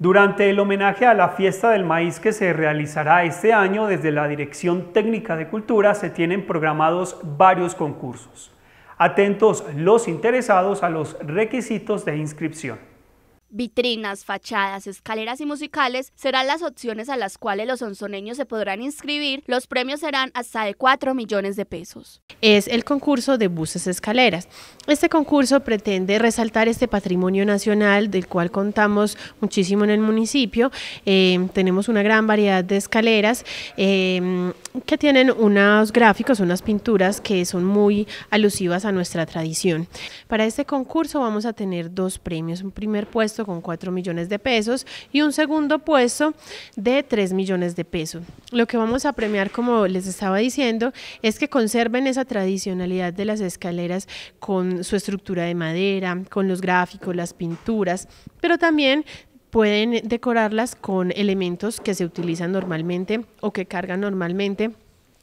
Durante el homenaje a la fiesta del maíz que se realizará este año desde la Dirección Técnica de Cultura se tienen programados varios concursos. Atentos los interesados a los requisitos de inscripción. Vitrinas, fachadas, escaleras y musicales serán las opciones a las cuales los sonzoneños se podrán inscribir. Los premios serán hasta de 4 millones de pesos. Es el concurso de buses escaleras. Este concurso pretende resaltar este patrimonio nacional del cual contamos muchísimo en el municipio. Em, tenemos una gran variedad de escaleras em, que tienen unos gráficos, unas pinturas que son muy alusivas a nuestra tradición. Para este concurso vamos a tener dos premios. Un primer puesto con 4 millones de pesos y un segundo puesto de 3 millones de pesos. Lo que vamos a premiar, como les estaba diciendo, es que conserven esa tradicionalidad de las escaleras con su estructura de madera, con los gráficos, las pinturas, pero también pueden decorarlas con elementos que se utilizan normalmente o que cargan normalmente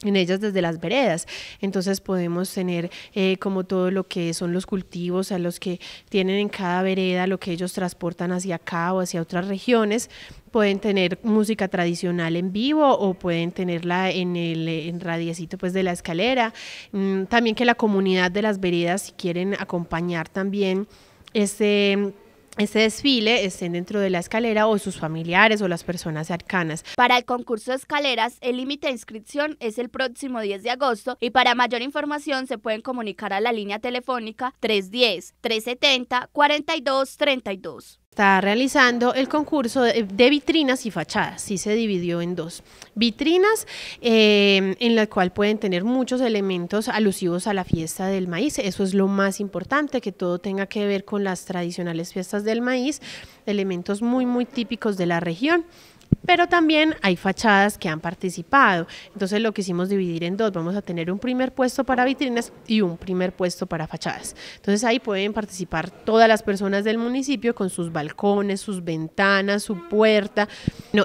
en ellas desde las veredas. Entonces podemos tener eh, como todo lo que son los cultivos, a los que tienen en cada vereda, lo que ellos transportan hacia acá o hacia otras regiones. Pueden tener música tradicional en vivo o pueden tenerla en el radiecito pues, de la escalera. Mm, también que la comunidad de las veredas, si quieren acompañar también este este desfile estén dentro de la escalera o sus familiares o las personas cercanas. Para el concurso de escaleras, el límite de inscripción es el próximo 10 de agosto y para mayor información se pueden comunicar a la línea telefónica 310-370-4232 está realizando el concurso eh, de, vitrinas y fachadas, sí se dividió en dos. Vitrinas eh, en la cual pueden tener muchos elementos alusivos a la fiesta del maíz, eso es lo más importante, que todo tenga que ver con las tradicionales fiestas del maíz, elementos muy, muy típicos de la región pero también hay fachadas que han participado. Entonces lo quisimos dividir en dos, vamos a tener un primer puesto para vitrinas y un primer puesto para fachadas. Entonces ahí pueden participar todas las personas del municipio con sus balcones, sus ventanas, su puerta.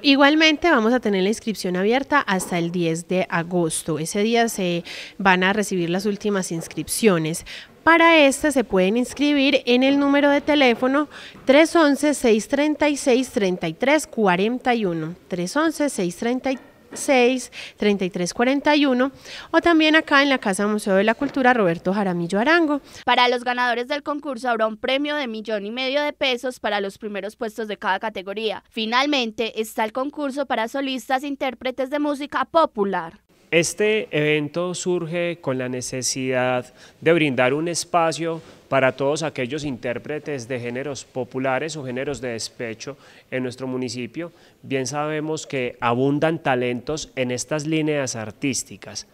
igualmente vamos a tener la inscripción abierta hasta el 10 de agosto. Ese día se van a recibir las últimas inscripciones. Para este se pueden inscribir en el número de teléfono 311-636-3341. 311-636-3341 o también acá en la Casa Museo de la Cultura Roberto Jaramillo Arango. Para los ganadores del concurso habrá un premio de millón y medio de pesos para los primeros puestos de cada categoría. Finalmente está el concurso para solistas e intérpretes de música popular. Este evento surge con la necesidad de brindar un espacio para todos aquellos intérpretes de géneros populares o géneros de despecho en nuestro municipio. Bien sabemos que abundan talentos en estas líneas artísticas.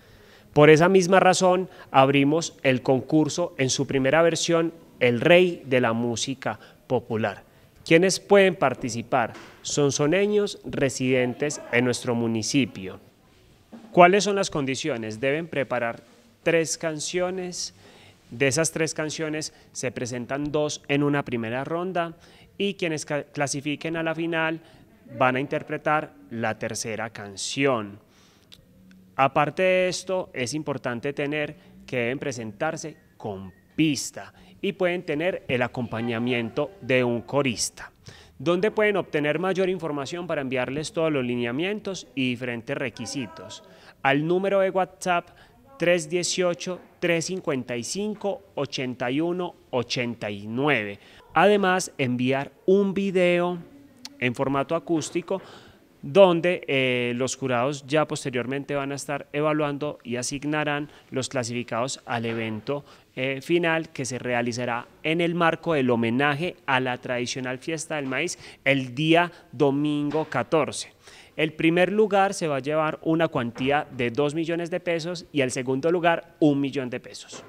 Por esa misma razón abrimos el concurso en su primera versión, El Rey de la Música Popular. Quienes pueden participar? Son soneños residentes en nuestro municipio. ¿Cuáles son las condiciones? Deben preparar tres canciones. De esas tres canciones se presentan dos en una primera ronda y quienes clasifiquen a la final van a interpretar la tercera canción. Aparte de esto, es importante tener que deben presentarse con pista y pueden tener el acompañamiento de un corista. Dónde pueden obtener mayor información para enviarles todos los lineamientos y diferentes requisitos al número de WhatsApp 318-355-8189. Además, enviar un video en formato acústico donde eh, los jurados ya posteriormente van a estar evaluando y asignarán los clasificados al evento eh, final que se realizará en el marco del homenaje a la tradicional fiesta del maíz el día domingo 14. El primer lugar se va a llevar una cuantía de 2 millones de pesos y el segundo lugar un millón de pesos.